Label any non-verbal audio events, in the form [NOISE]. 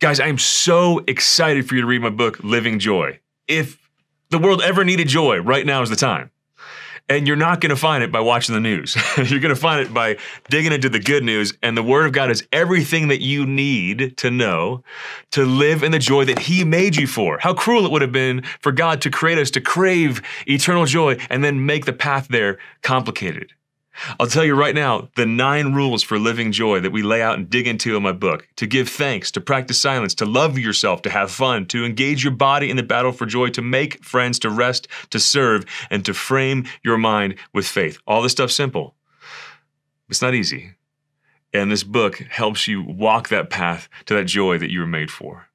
Guys, I am so excited for you to read my book, Living Joy. If the world ever needed joy, right now is the time. And you're not going to find it by watching the news. [LAUGHS] you're going to find it by digging into the good news. And the Word of God is everything that you need to know to live in the joy that He made you for. How cruel it would have been for God to create us to crave eternal joy and then make the path there complicated. I'll tell you right now the nine rules for living joy that we lay out and dig into in my book to give thanks, to practice silence, to love yourself, to have fun, to engage your body in the battle for joy, to make friends, to rest, to serve, and to frame your mind with faith. All this stuff simple. It's not easy. And this book helps you walk that path to that joy that you were made for.